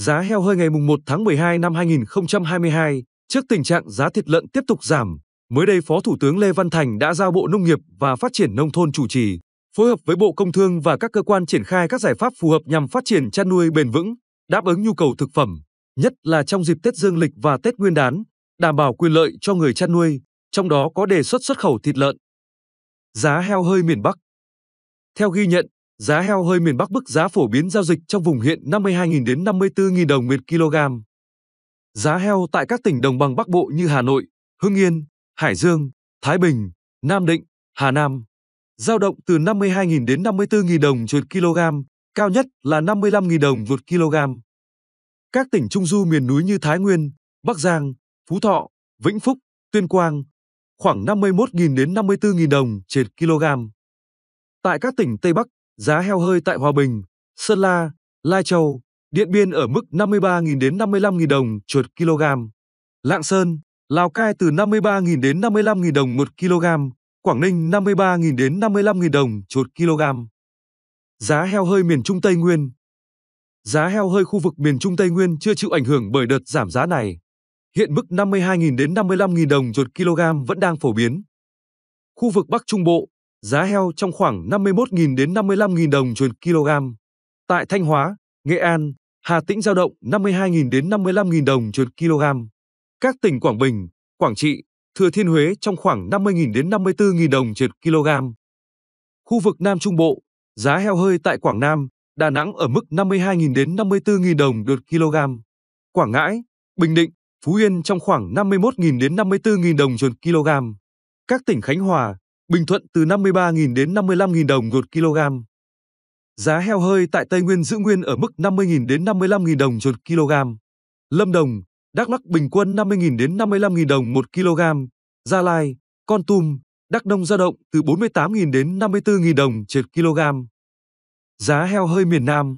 Giá heo hơi ngày 1 tháng 12 năm 2022, trước tình trạng giá thịt lợn tiếp tục giảm, mới đây Phó Thủ tướng Lê Văn Thành đã giao Bộ Nông nghiệp và Phát triển Nông thôn chủ trì, phối hợp với Bộ Công Thương và các cơ quan triển khai các giải pháp phù hợp nhằm phát triển chăn nuôi bền vững, đáp ứng nhu cầu thực phẩm, nhất là trong dịp Tết Dương lịch và Tết Nguyên đán, đảm bảo quyền lợi cho người chăn nuôi, trong đó có đề xuất xuất khẩu thịt lợn. Giá heo hơi miền Bắc Theo ghi nhận, Giá heo hơi miền Bắc bức giá phổ biến giao dịch trong vùng hiện 52.000 đến 54.000 đồng một kg. Giá heo tại các tỉnh đồng bằng Bắc Bộ như Hà Nội, Hưng Yên, Hải Dương, Thái Bình, Nam Định, Hà Nam giao động từ 52.000 đến 54.000 đồng một kg, cao nhất là 55.000 đồng một kg. Các tỉnh trung du miền núi như Thái Nguyên, Bắc Giang, Phú Thọ, Vĩnh Phúc, Tuyên Quang khoảng 51.000 đến 54.000 đồng trên kg. Tại các tỉnh Tây Bắc Giá heo hơi tại Hòa Bình, Sơn La, Lai Châu, Điện Biên ở mức 53.000 đến 55.000 đồng chuột kg. Lạng Sơn, Lào Cai từ 53.000 đến 55.000 đồng một kg, Quảng Ninh 53.000 đến 55.000 đồng chuột kg. Giá heo hơi miền Trung Tây Nguyên Giá heo hơi khu vực miền Trung Tây Nguyên chưa chịu ảnh hưởng bởi đợt giảm giá này. Hiện mức 52.000 đến 55.000 đồng chuột kg vẫn đang phổ biến. Khu vực Bắc Trung Bộ, giá heo trong khoảng 51.000 đến 55.000 đồng trên kg. Tại Thanh Hóa, Nghệ An, Hà Tĩnh giao động 52.000 đến 55.000 đồng trên kg. Các tỉnh Quảng Bình, Quảng Trị, Thừa Thiên Huế trong khoảng 50.000 đến 54.000 đồng trên kg. Khu vực Nam Trung Bộ, giá heo hơi tại Quảng Nam, Đà Nẵng ở mức 52.000 đến 54.000 đồng một kg. Quảng Ngãi, Bình Định, Phú Yên trong khoảng 51.000 đến 54.000 đồng trên kg. Các tỉnh Khánh Hòa, Bình Thuận từ 53.000 đến 55.000 đồng một kg. Giá heo hơi tại Tây Nguyên giữ nguyên ở mức 50.000 đến 55.000 đồng một kg. Lâm Đồng, Đắk Lắk bình quân 50.000 đến 55.000 đồng một kg. Gia Lai, Con Tum, Đắk Nông dao động từ 48.000 đến 54.000 đồng một kg. Giá heo hơi miền Nam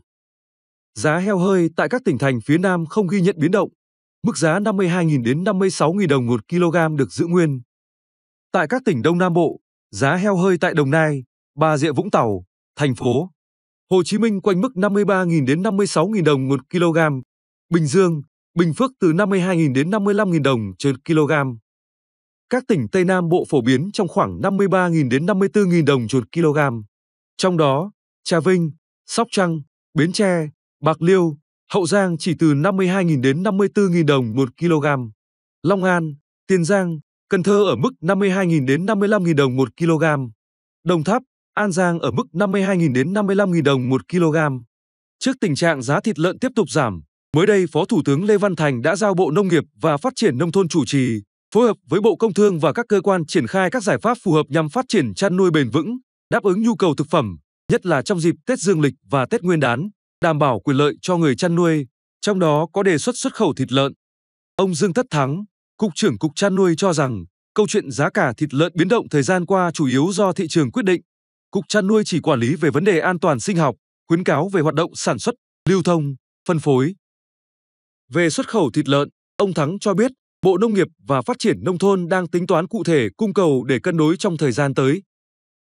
Giá heo hơi tại các tỉnh thành phía Nam không ghi nhận biến động. Mức giá 52.000 đến 56.000 đồng một kg được giữ nguyên. Tại các tỉnh Đông Nam Bộ, Giá heo hơi tại Đồng Nai, Bà Rịa Vũng Tàu, thành phố Hồ Chí Minh quanh mức 53.000 đến 56.000 đồng một kg, Bình Dương, Bình Phước từ 52.000 đến 55.000 đồng trên kg. Các tỉnh Tây Nam Bộ phổ biến trong khoảng 53.000 đến 54.000 đồng trên kg. Trong đó, Trà Vinh, Sóc Trăng, Bến Tre, Bạc Liêu, Hậu Giang chỉ từ 52.000 đến 54.000 đồng một kg. Long An, Tiền Giang, Cần Thơ ở mức 52.000 đến 55.000 đồng 1 kg. Đồng Tháp, An Giang ở mức 52.000 đến 55.000 đồng 1 kg. Trước tình trạng giá thịt lợn tiếp tục giảm, mới đây Phó Thủ tướng Lê Văn Thành đã giao Bộ Nông nghiệp và Phát triển Nông thôn chủ trì, phối hợp với Bộ Công Thương và các cơ quan triển khai các giải pháp phù hợp nhằm phát triển chăn nuôi bền vững, đáp ứng nhu cầu thực phẩm, nhất là trong dịp Tết Dương lịch và Tết Nguyên đán, đảm bảo quyền lợi cho người chăn nuôi, trong đó có đề xuất xuất khẩu thịt lợn. Ông Dương Tất Thắng, Cục trưởng Cục chăn nuôi cho rằng, câu chuyện giá cả thịt lợn biến động thời gian qua chủ yếu do thị trường quyết định. Cục chăn nuôi chỉ quản lý về vấn đề an toàn sinh học, khuyến cáo về hoạt động sản xuất, lưu thông, phân phối. Về xuất khẩu thịt lợn, ông Thắng cho biết, Bộ Nông nghiệp và Phát triển Nông thôn đang tính toán cụ thể cung cầu để cân đối trong thời gian tới.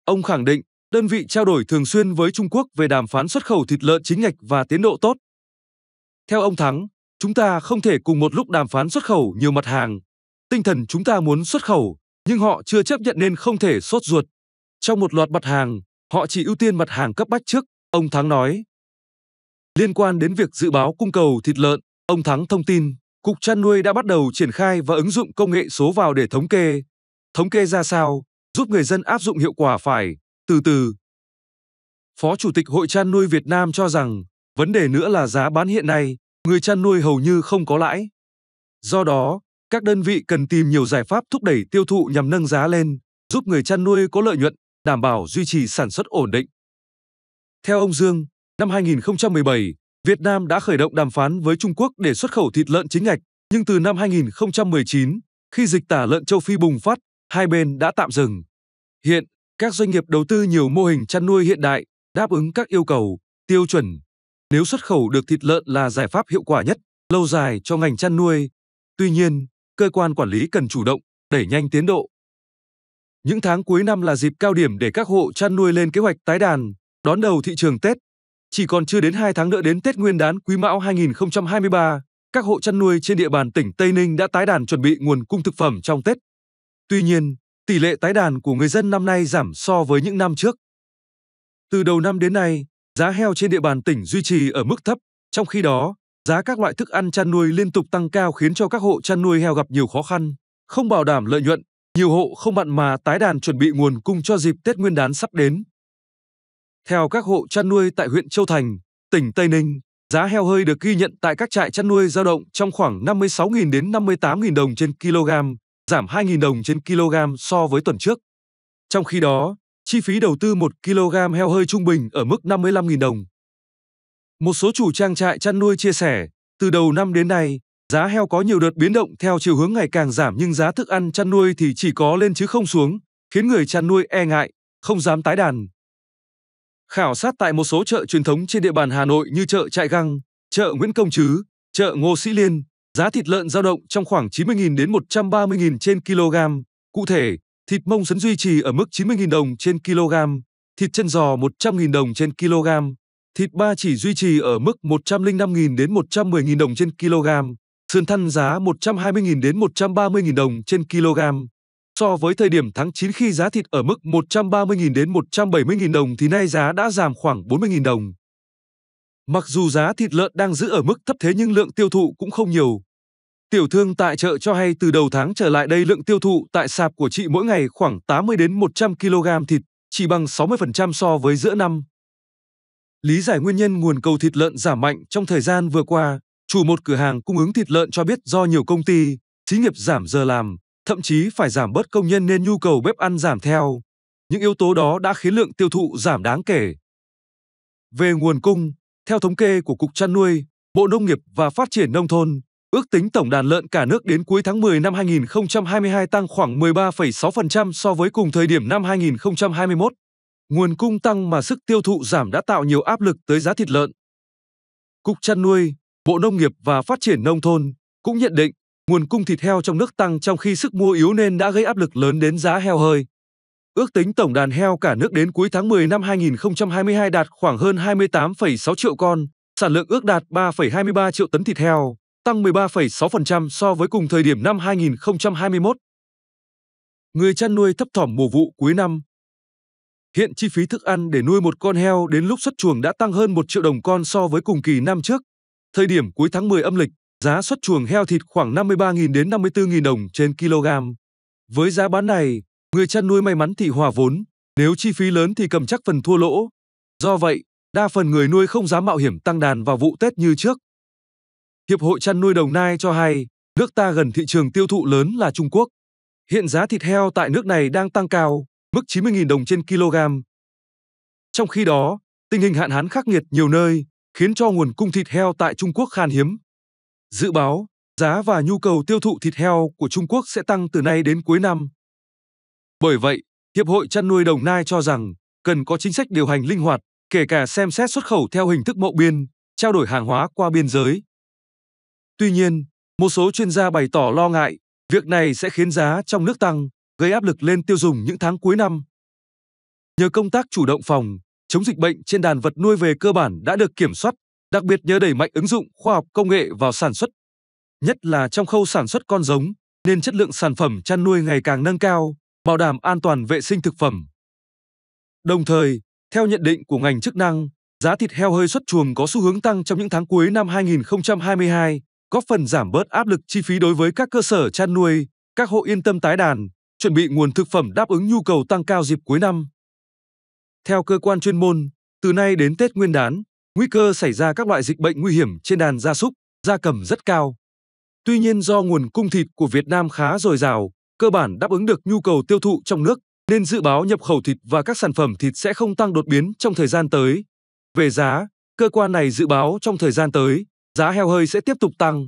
Ông khẳng định, đơn vị trao đổi thường xuyên với Trung Quốc về đàm phán xuất khẩu thịt lợn chính ngạch và tiến độ tốt. Theo ông Thắng, chúng ta không thể cùng một lúc đàm phán xuất khẩu nhiều mặt hàng, tinh thần chúng ta muốn xuất khẩu, nhưng họ chưa chấp nhận nên không thể sốt ruột. Trong một loạt mặt hàng, họ chỉ ưu tiên mặt hàng cấp bách trước, ông Thắng nói. Liên quan đến việc dự báo cung cầu thịt lợn, ông Thắng thông tin, Cục chăn nuôi đã bắt đầu triển khai và ứng dụng công nghệ số vào để thống kê. Thống kê ra sao, giúp người dân áp dụng hiệu quả phải, từ từ. Phó Chủ tịch Hội chăn nuôi Việt Nam cho rằng, vấn đề nữa là giá bán hiện nay, người chăn nuôi hầu như không có lãi. Do đó, các đơn vị cần tìm nhiều giải pháp thúc đẩy tiêu thụ nhằm nâng giá lên, giúp người chăn nuôi có lợi nhuận, đảm bảo duy trì sản xuất ổn định. Theo ông Dương, năm 2017, Việt Nam đã khởi động đàm phán với Trung Quốc để xuất khẩu thịt lợn chính ngạch, nhưng từ năm 2019, khi dịch tả lợn châu Phi bùng phát, hai bên đã tạm dừng. Hiện, các doanh nghiệp đầu tư nhiều mô hình chăn nuôi hiện đại, đáp ứng các yêu cầu, tiêu chuẩn. Nếu xuất khẩu được thịt lợn là giải pháp hiệu quả nhất, lâu dài cho ngành chăn nuôi. Tuy nhiên, cơ quan quản lý cần chủ động, đẩy nhanh tiến độ. Những tháng cuối năm là dịp cao điểm để các hộ chăn nuôi lên kế hoạch tái đàn, đón đầu thị trường Tết. Chỉ còn chưa đến 2 tháng nữa đến Tết Nguyên đán Quý Mão 2023, các hộ chăn nuôi trên địa bàn tỉnh Tây Ninh đã tái đàn chuẩn bị nguồn cung thực phẩm trong Tết. Tuy nhiên, tỷ lệ tái đàn của người dân năm nay giảm so với những năm trước. Từ đầu năm đến nay, giá heo trên địa bàn tỉnh duy trì ở mức thấp, trong khi đó, Giá các loại thức ăn chăn nuôi liên tục tăng cao khiến cho các hộ chăn nuôi heo gặp nhiều khó khăn, không bảo đảm lợi nhuận, nhiều hộ không mặn mà tái đàn chuẩn bị nguồn cung cho dịp Tết Nguyên đán sắp đến. Theo các hộ chăn nuôi tại huyện Châu Thành, tỉnh Tây Ninh, giá heo hơi được ghi nhận tại các trại chăn nuôi dao động trong khoảng 56.000 đến 58.000 đồng trên kg, giảm 2.000 đồng trên kg so với tuần trước. Trong khi đó, chi phí đầu tư 1 kg heo hơi trung bình ở mức 55.000 đồng. Một số chủ trang trại chăn nuôi chia sẻ, từ đầu năm đến nay, giá heo có nhiều đợt biến động theo chiều hướng ngày càng giảm nhưng giá thức ăn chăn nuôi thì chỉ có lên chứ không xuống, khiến người chăn nuôi e ngại, không dám tái đàn. Khảo sát tại một số chợ truyền thống trên địa bàn Hà Nội như chợ Trại Găng, chợ Nguyễn Công Trứ, chợ Ngô Sĩ Liên, giá thịt lợn dao động trong khoảng 90.000 đến 130.000 trên kg. Cụ thể, thịt mông sấn duy trì ở mức 90.000 đồng trên kg, thịt chân giò 100.000 đồng trên kg. Thịt ba chỉ duy trì ở mức 105.000 đến 110.000 đồng trên kg, sườn thăn giá 120.000 đến 130.000 đồng trên kg. So với thời điểm tháng 9 khi giá thịt ở mức 130.000 đến 170.000 đồng thì nay giá đã giảm khoảng 40.000 đồng. Mặc dù giá thịt lợn đang giữ ở mức thấp thế nhưng lượng tiêu thụ cũng không nhiều. Tiểu thương tại chợ cho hay từ đầu tháng trở lại đây lượng tiêu thụ tại sạp của chị mỗi ngày khoảng 80 đến 100 kg thịt, chỉ bằng 60% so với giữa năm. Lý giải nguyên nhân nguồn cầu thịt lợn giảm mạnh trong thời gian vừa qua, chủ một cửa hàng cung ứng thịt lợn cho biết do nhiều công ty, xí nghiệp giảm giờ làm, thậm chí phải giảm bớt công nhân nên nhu cầu bếp ăn giảm theo. Những yếu tố đó đã khiến lượng tiêu thụ giảm đáng kể. Về nguồn cung, theo thống kê của Cục Chăn nuôi, Bộ Nông nghiệp và Phát triển Nông thôn, ước tính tổng đàn lợn cả nước đến cuối tháng 10 năm 2022 tăng khoảng 13,6% so với cùng thời điểm năm 2021. Nguồn cung tăng mà sức tiêu thụ giảm đã tạo nhiều áp lực tới giá thịt lợn. Cục chăn nuôi, Bộ Nông nghiệp và Phát triển Nông thôn cũng nhận định nguồn cung thịt heo trong nước tăng trong khi sức mua yếu nên đã gây áp lực lớn đến giá heo hơi. Ước tính tổng đàn heo cả nước đến cuối tháng 10 năm 2022 đạt khoảng hơn 28,6 triệu con, sản lượng ước đạt 3,23 triệu tấn thịt heo, tăng 13,6% so với cùng thời điểm năm 2021. Người chăn nuôi thấp thỏm mùa vụ cuối năm, Hiện chi phí thức ăn để nuôi một con heo đến lúc xuất chuồng đã tăng hơn 1 triệu đồng con so với cùng kỳ năm trước. Thời điểm cuối tháng 10 âm lịch, giá xuất chuồng heo thịt khoảng 53.000 đến 54.000 đồng trên kg. Với giá bán này, người chăn nuôi may mắn thì hòa vốn, nếu chi phí lớn thì cầm chắc phần thua lỗ. Do vậy, đa phần người nuôi không dám mạo hiểm tăng đàn vào vụ Tết như trước. Hiệp hội chăn nuôi Đồng Nai cho hay, nước ta gần thị trường tiêu thụ lớn là Trung Quốc. Hiện giá thịt heo tại nước này đang tăng cao, mức 90.000 đồng trên kg. Trong khi đó, tình hình hạn hán khắc nghiệt nhiều nơi khiến cho nguồn cung thịt heo tại Trung Quốc khan hiếm. Dự báo, giá và nhu cầu tiêu thụ thịt heo của Trung Quốc sẽ tăng từ nay đến cuối năm. Bởi vậy, Hiệp hội chăn nuôi Đồng Nai cho rằng cần có chính sách điều hành linh hoạt, kể cả xem xét xuất khẩu theo hình thức mậu biên, trao đổi hàng hóa qua biên giới. Tuy nhiên, một số chuyên gia bày tỏ lo ngại, việc này sẽ khiến giá trong nước tăng, gây áp lực lên tiêu dùng những tháng cuối năm. Nhờ công tác chủ động phòng, chống dịch bệnh trên đàn vật nuôi về cơ bản đã được kiểm soát, đặc biệt nhờ đẩy mạnh ứng dụng khoa học công nghệ vào sản xuất, nhất là trong khâu sản xuất con giống, nên chất lượng sản phẩm chăn nuôi ngày càng nâng cao, bảo đảm an toàn vệ sinh thực phẩm. Đồng thời, theo nhận định của ngành chức năng, giá thịt heo hơi xuất chuồng có xu hướng tăng trong những tháng cuối năm 2022, góp phần giảm bớt áp lực chi phí đối với các cơ sở chăn nuôi, các hộ yên tâm tái đàn, chuẩn bị nguồn thực phẩm đáp ứng nhu cầu tăng cao dịp cuối năm. Theo cơ quan chuyên môn, từ nay đến Tết Nguyên đán, nguy cơ xảy ra các loại dịch bệnh nguy hiểm trên đàn gia súc, gia cầm rất cao. Tuy nhiên do nguồn cung thịt của Việt Nam khá dồi dào, cơ bản đáp ứng được nhu cầu tiêu thụ trong nước, nên dự báo nhập khẩu thịt và các sản phẩm thịt sẽ không tăng đột biến trong thời gian tới. Về giá, cơ quan này dự báo trong thời gian tới, giá heo hơi sẽ tiếp tục tăng.